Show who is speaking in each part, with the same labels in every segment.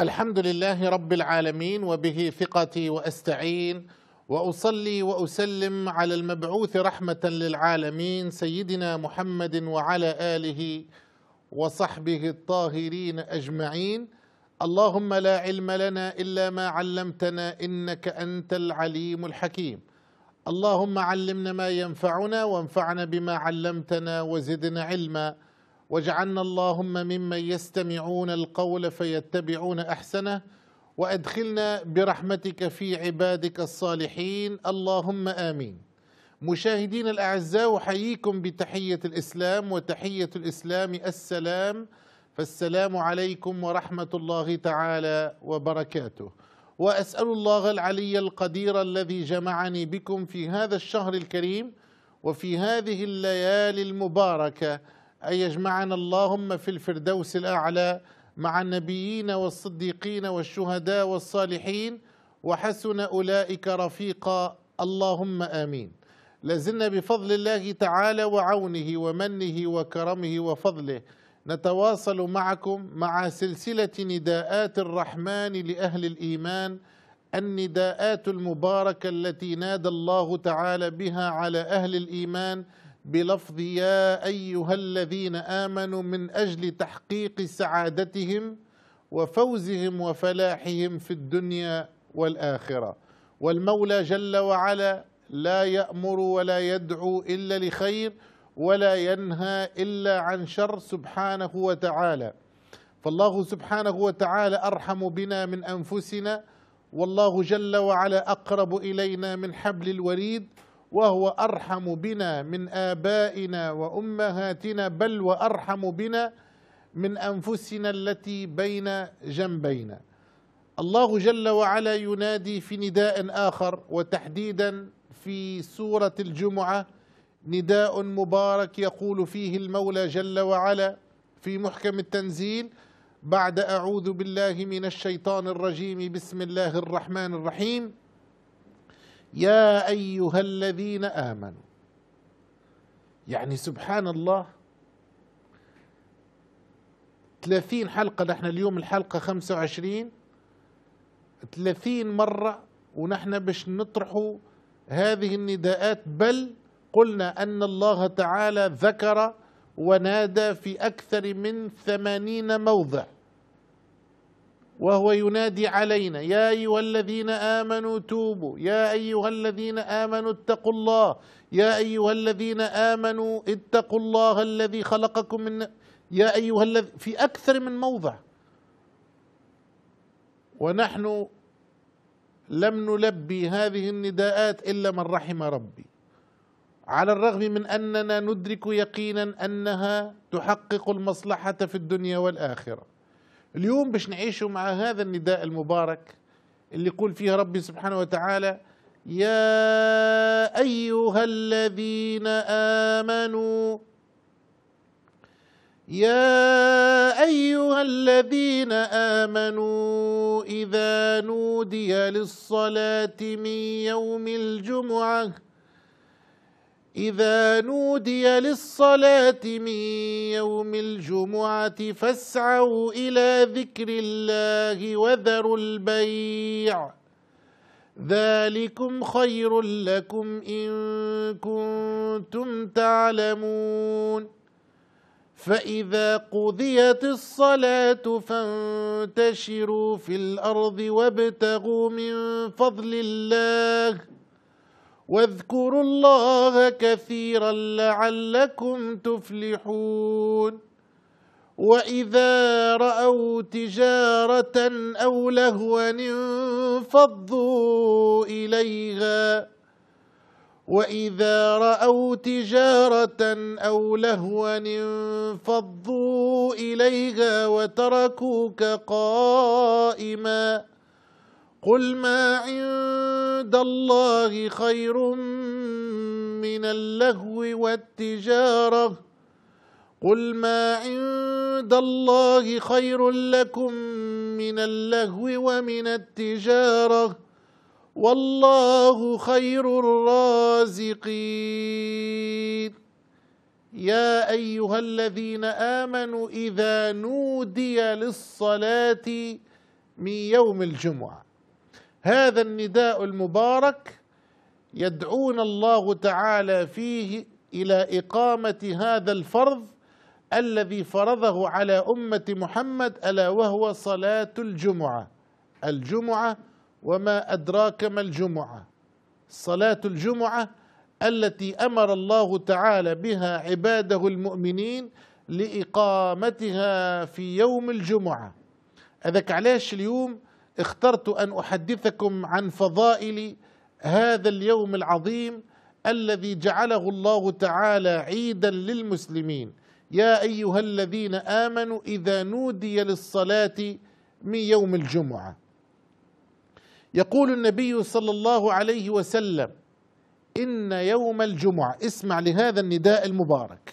Speaker 1: الحمد لله رب العالمين وبه ثقتي واستعين واصلي واسلم على المبعوث رحمه للعالمين سيدنا محمد وعلى اله وصحبه الطاهرين اجمعين اللهم لا علم لنا الا ما علمتنا انك انت العليم الحكيم اللهم علمنا ما ينفعنا وانفعنا بما علمتنا وزدنا علما واجعلنا اللهم ممن يستمعون القول فيتبعون احسنه وادخلنا برحمتك في عبادك الصالحين اللهم امين مشاهدين الاعزاء احييكم بتحيه الاسلام وتحيه الاسلام السلام فالسلام عليكم ورحمه الله تعالى وبركاته واسال الله العلي القدير الذي جمعني بكم في هذا الشهر الكريم وفي هذه الليالي المباركه أن يجمعنا اللهم في الفردوس الأعلى مع النبيين والصديقين والشهداء والصالحين وحسن أولئك رفيقا اللهم آمين لازلنا بفضل الله تعالى وعونه ومنه وكرمه وفضله نتواصل معكم مع سلسلة نداءات الرحمن لأهل الإيمان النداءات المباركة التي نادى الله تعالى بها على أهل الإيمان بلفظ يا ايها الذين امنوا من اجل تحقيق سعادتهم وفوزهم وفلاحهم في الدنيا والاخره والمولى جل وعلا لا يامر ولا يدعو الا لخير ولا ينهى الا عن شر سبحانه وتعالى فالله سبحانه وتعالى ارحم بنا من انفسنا والله جل وعلا اقرب الينا من حبل الوريد وهو أرحم بنا من آبائنا وأمهاتنا بل وأرحم بنا من أنفسنا التي بين جنبينا الله جل وعلا ينادي في نداء آخر وتحديدا في سورة الجمعة نداء مبارك يقول فيه المولى جل وعلا في محكم التنزيل بعد أعوذ بالله من الشيطان الرجيم بسم الله الرحمن الرحيم يا أيها الذين آمنوا يعني سبحان الله ثلاثين حلقة نحن اليوم الحلقة خمسة وعشرين ثلاثين مرة ونحن باش نطرحوا هذه النداءات بل قلنا أن الله تعالى ذكر ونادى في أكثر من ثمانين موضع وهو ينادي علينا يا أيها الذين آمنوا توبوا يا أيها الذين آمنوا اتقوا الله يا أيها الذين آمنوا اتقوا الله الذي خلقكم من يا أيها الذي في أكثر من موضع ونحن لم نلبي هذه النداءات إلا من رحم ربي على الرغم من أننا ندرك يقينا أنها تحقق المصلحة في الدنيا والآخرة اليوم باش نعيشوا مع هذا النداء المبارك اللي يقول فيه ربي سبحانه وتعالى يا أيها الذين آمنوا يا أيها الذين آمنوا إذا نودي للصلاة من يوم الجمعة إذا نودي للصلاة من يوم الجمعة فاسعوا إلى ذكر الله وذروا البيع ذلكم خير لكم إن كنتم تعلمون فإذا قضيت الصلاة فانتشروا في الأرض وابتغوا من فضل الله واذكروا الله كثيرا لعلكم تفلحون وإذا رأوا تجارة أو لهوا انفضوا إليها وإذا رأوا تجارة أو لهوا انفضوا إليها وتركوك قائماً قل ما عند الله خير من اللهو والتجارة قل ما عند الله خير لكم من اللهو ومن التجارة والله خير الرازقين يا أيها الذين آمنوا إذا نودي للصلاة من يوم الجمعة هذا النداء المبارك يدعون الله تعالى فيه الى اقامه هذا الفرض الذي فرضه على امه محمد الا وهو صلاه الجمعه الجمعه وما ادراك ما الجمعه صلاه الجمعه التي امر الله تعالى بها عباده المؤمنين لاقامتها في يوم الجمعه هذاك علاش اليوم اخترت ان احدثكم عن فضائل هذا اليوم العظيم الذي جعله الله تعالى عيدا للمسلمين يا ايها الذين امنوا اذا نودي للصلاه من يوم الجمعه يقول النبي صلى الله عليه وسلم ان يوم الجمعه اسمع لهذا النداء المبارك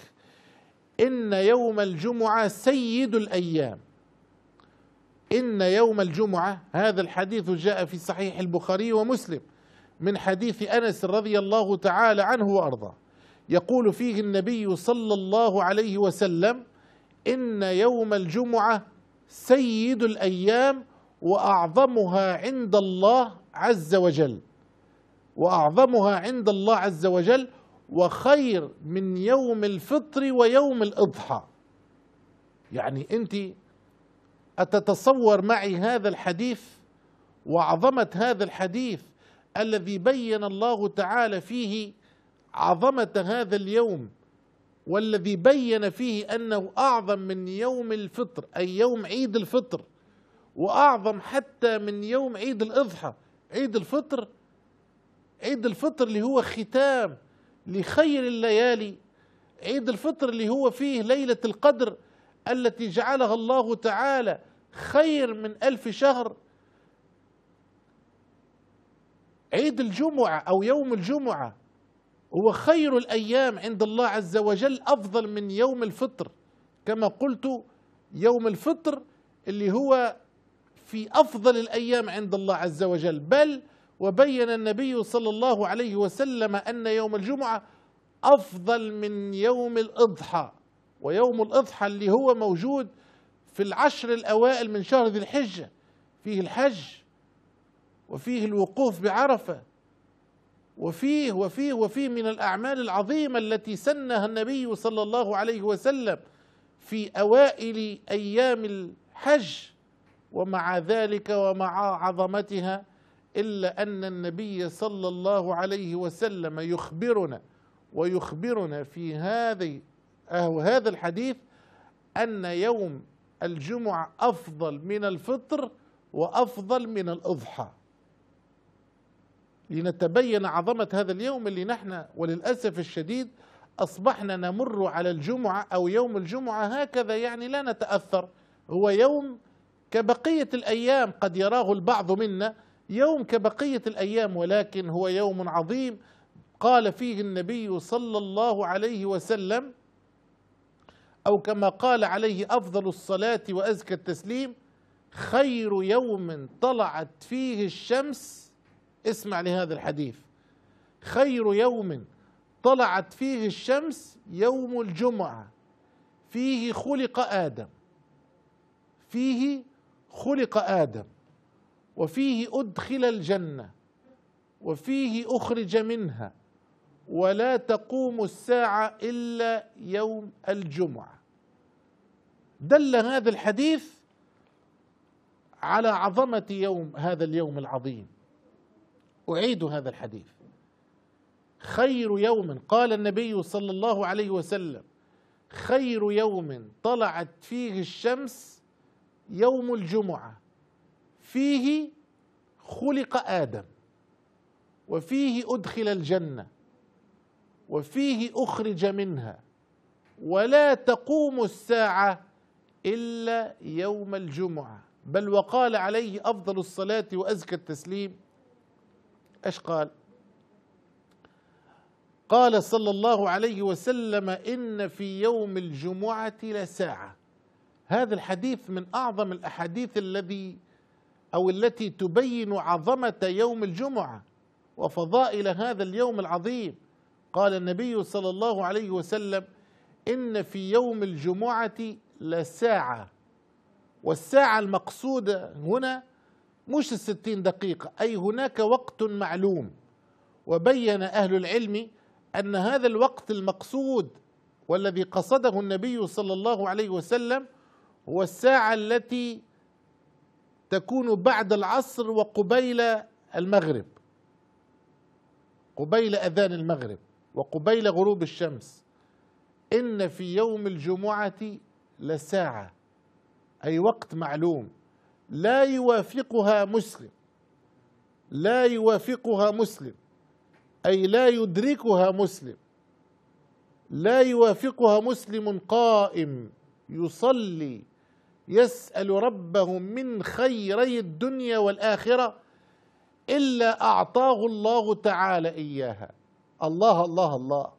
Speaker 1: ان يوم الجمعه سيد الايام إن يوم الجمعة هذا الحديث جاء في صحيح البخاري ومسلم من حديث أنس رضي الله تعالى عنه وأرضاه يقول فيه النبي صلى الله عليه وسلم إن يوم الجمعة سيد الأيام وأعظمها عند الله عز وجل وأعظمها عند الله عز وجل وخير من يوم الفطر ويوم الإضحى يعني أنت أتتصور معي هذا الحديث وعظمة هذا الحديث الذي بين الله تعالى فيه عظمة هذا اليوم والذي بين فيه أنه أعظم من يوم الفطر أي يوم عيد الفطر وأعظم حتى من يوم عيد الأضحى عيد الفطر عيد الفطر اللي هو ختام لخير الليالي عيد الفطر اللي هو فيه ليلة القدر التي جعلها الله تعالى خير من ألف شهر عيد الجمعة أو يوم الجمعة هو خير الأيام عند الله عز وجل أفضل من يوم الفطر كما قلت يوم الفطر اللي هو في أفضل الأيام عند الله عز وجل بل وبين النبي صلى الله عليه وسلم أن يوم الجمعة أفضل من يوم الإضحى ويوم الإضحى اللي هو موجود في العشر الأوائل من شهر ذي الحجة فيه الحج وفيه الوقوف بعرفة وفيه وفيه وفيه من الأعمال العظيمة التي سنها النبي صلى الله عليه وسلم في أوائل أيام الحج ومع ذلك ومع عظمتها إلا أن النبي صلى الله عليه وسلم يخبرنا ويخبرنا في هذه هذا الحديث أن يوم الجمعة أفضل من الفطر وأفضل من الأضحى لنتبين عظمة هذا اليوم اللي نحن وللأسف الشديد أصبحنا نمر على الجمعة أو يوم الجمعة هكذا يعني لا نتأثر هو يوم كبقية الأيام قد يراه البعض منا يوم كبقية الأيام ولكن هو يوم عظيم قال فيه النبي صلى الله عليه وسلم أو كما قال عليه أفضل الصلاة وأزكى التسليم خير يوم طلعت فيه الشمس اسمع لهذا الحديث خير يوم طلعت فيه الشمس يوم الجمعة فيه خلق آدم فيه خلق آدم وفيه أدخل الجنة وفيه أخرج منها ولا تقوم الساعة إلا يوم الجمعة دل هذا الحديث على عظمة يوم هذا اليوم العظيم أعيد هذا الحديث خير يوم قال النبي صلى الله عليه وسلم خير يوم طلعت فيه الشمس يوم الجمعة فيه خلق آدم وفيه أدخل الجنة وفيه أخرج منها ولا تقوم الساعة إلا يوم الجمعة بل وقال عليه أفضل الصلاة وأزكى التسليم أش قال قال صلى الله عليه وسلم إن في يوم الجمعة لساعة هذا الحديث من أعظم الأحاديث الذي أو التي تبين عظمة يوم الجمعة وفضائل هذا اليوم العظيم قال النبي صلى الله عليه وسلم إن في يوم الجمعة لساعة والساعة المقصودة هنا مش الستين دقيقة أي هناك وقت معلوم وبين أهل العلم أن هذا الوقت المقصود والذي قصده النبي صلى الله عليه وسلم هو الساعة التي تكون بعد العصر وقبيل المغرب قبيل أذان المغرب وقبيل غروب الشمس إن في يوم الجمعة لساعة أي وقت معلوم لا يوافقها مسلم لا يوافقها مسلم أي لا يدركها مسلم لا يوافقها مسلم قائم يصلي يسأل ربه من خيري الدنيا والآخرة إلا أعطاه الله تعالى إياها الله الله الله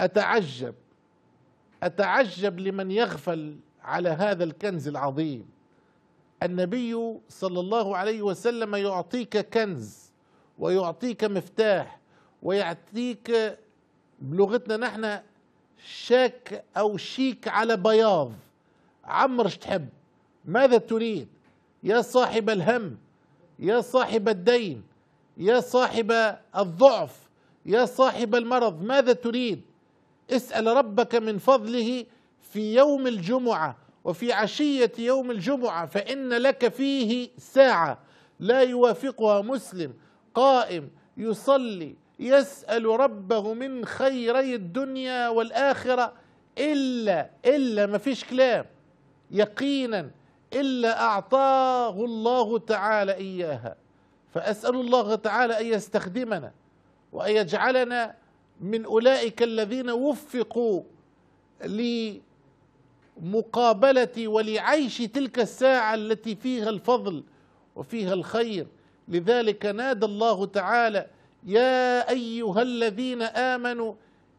Speaker 1: أتعجب اتعجب لمن يغفل على هذا الكنز العظيم النبي صلى الله عليه وسلم يعطيك كنز ويعطيك مفتاح ويعطيك بلغتنا نحن شاك او شيك على بياض عمر تحب ماذا تريد يا صاحب الهم يا صاحب الدين يا صاحب الضعف يا صاحب المرض ماذا تريد اسأل ربك من فضله في يوم الجمعة وفي عشية يوم الجمعة فإن لك فيه ساعة لا يوافقها مسلم قائم يصلي يسأل ربه من خيري الدنيا والآخرة إلا إلا ما فيش كلام يقينا إلا أعطاه الله تعالى إياها فأسأل الله تعالى أن يستخدمنا وأن يجعلنا من اولئك الذين وفقوا لمقابله ولعيش تلك الساعه التي فيها الفضل وفيها الخير لذلك نادى الله تعالى يا ايها الذين امنوا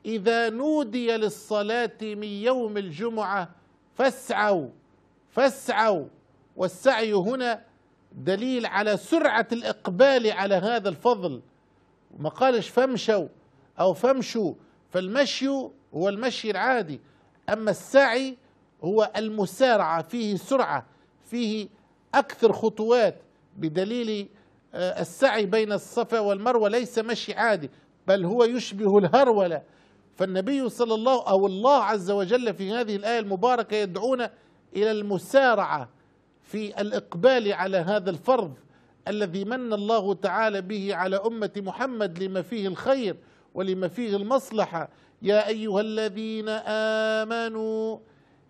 Speaker 1: اذا نودي للصلاه من يوم الجمعه فاسعوا فاسعوا والسعي هنا دليل على سرعه الاقبال على هذا الفضل ما قالش فامشوا أو فامشوا فالمشي هو المشي العادي أما السعي هو المسارعة فيه سرعة فيه أكثر خطوات بدليل آه، السعي بين الصفا والمروة ليس مشي عادي بل هو يشبه الهرولة فالنبي صلى الله أو الله عز وجل في هذه الآية المباركة يدعونا إلى المسارعة في الإقبال على هذا الفرض الذي من الله تعالى به على أمة محمد لما فيه الخير ولما فيه المصلحة يا أيها الذين آمنوا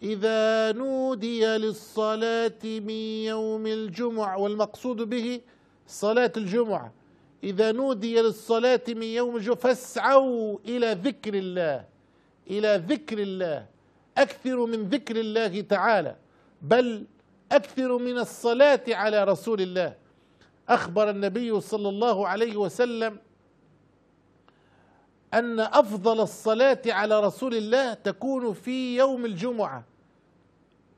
Speaker 1: إذا نودي للصلاة من يوم الجمعة والمقصود به صلاة الجمعة إذا نودي للصلاة من يوم الجمعة فاسعوا إلى ذكر الله إلى ذكر الله أكثر من ذكر الله تعالى بل أكثر من الصلاة على رسول الله أخبر النبي صلى الله عليه وسلم ان افضل الصلاه على رسول الله تكون في يوم الجمعه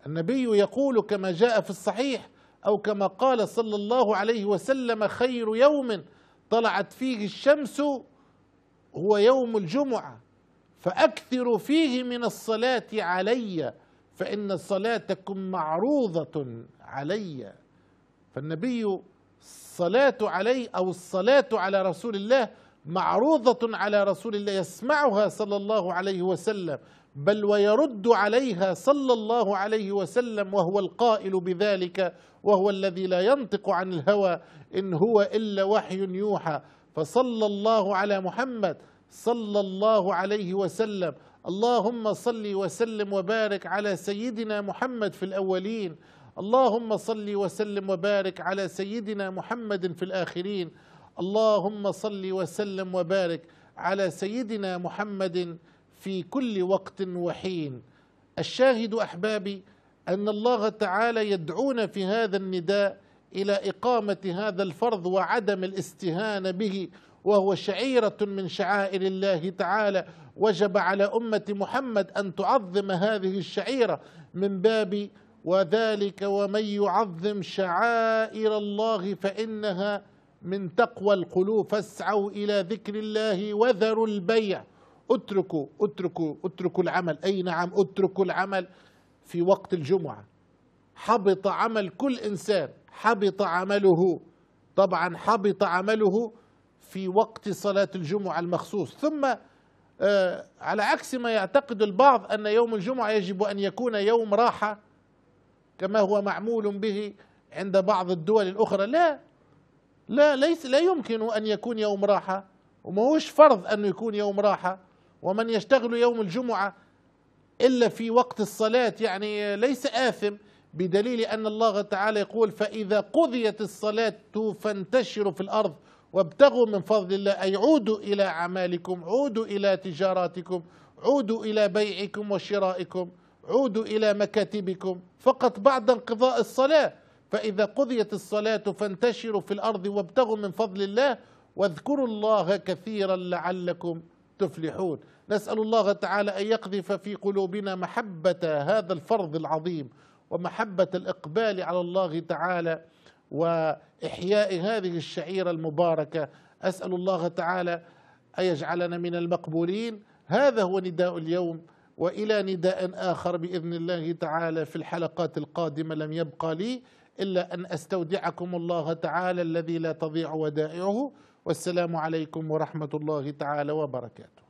Speaker 1: النبي يقول كما جاء في الصحيح او كما قال صلى الله عليه وسلم خير يوم طلعت فيه الشمس هو يوم الجمعه فاكثروا فيه من الصلاه علي فان صلاتكم معروضه علي فالنبي الصلاه عليه او الصلاه على رسول الله معروضة على رسول الله يسمعها صلى الله عليه وسلم بل ويرد عليها صلى الله عليه وسلم وهو القائل بذلك وهو الذي لا ينطق عن الهوى إن هو إلا وحي يوحى فصلى الله على محمد صلى الله عليه وسلم اللهم صل وسلم وبارك على سيدنا محمد في الأولين اللهم صل وسلم وبارك على سيدنا محمد في الآخرين اللهم صل وسلم وبارك على سيدنا محمد في كل وقت وحين الشاهد احبابي ان الله تعالى يدعونا في هذا النداء الى اقامه هذا الفرض وعدم الاستهانه به وهو شعيره من شعائر الله تعالى وجب على امه محمد ان تعظم هذه الشعيره من باب وذلك ومن يعظم شعائر الله فانها من تقوى القلوب فاسعوا إلى ذكر الله وذروا البيع اتركوا اتركوا اتركوا العمل أي نعم اتركوا العمل في وقت الجمعة حبط عمل كل إنسان حبط عمله طبعا حبط عمله في وقت صلاة الجمعة المخصوص ثم آه على عكس ما يعتقد البعض أن يوم الجمعة يجب أن يكون يوم راحة كما هو معمول به عند بعض الدول الأخرى لا لا ليس لا يمكن أن يكون يوم راحة وما هوش فرض أنه يكون يوم راحة ومن يشتغل يوم الجمعة إلا في وقت الصلاة يعني ليس آثم بدليل أن الله تعالى يقول فإذا قضيت الصلاة فانتشروا في الأرض وابتغوا من فضل الله أي عودوا إلى أعمالكم عودوا إلى تجاراتكم عودوا إلى بيعكم وشرائكم عودوا إلى مكاتبكم فقط بعد انقضاء الصلاة فإذا قضيت الصلاة فانتشروا في الأرض وابتغوا من فضل الله واذكروا الله كثيرا لعلكم تفلحون نسأل الله تعالى أن يقذف في قلوبنا محبة هذا الفرض العظيم ومحبة الإقبال على الله تعالى وإحياء هذه الشعيرة المباركة أسأل الله تعالى أن يجعلنا من المقبولين هذا هو نداء اليوم وإلى نداء آخر بإذن الله تعالى في الحلقات القادمة لم يبقى لي إلا أن أستودعكم الله تعالى الذي لا تضيع ودائعه والسلام عليكم ورحمة الله تعالى وبركاته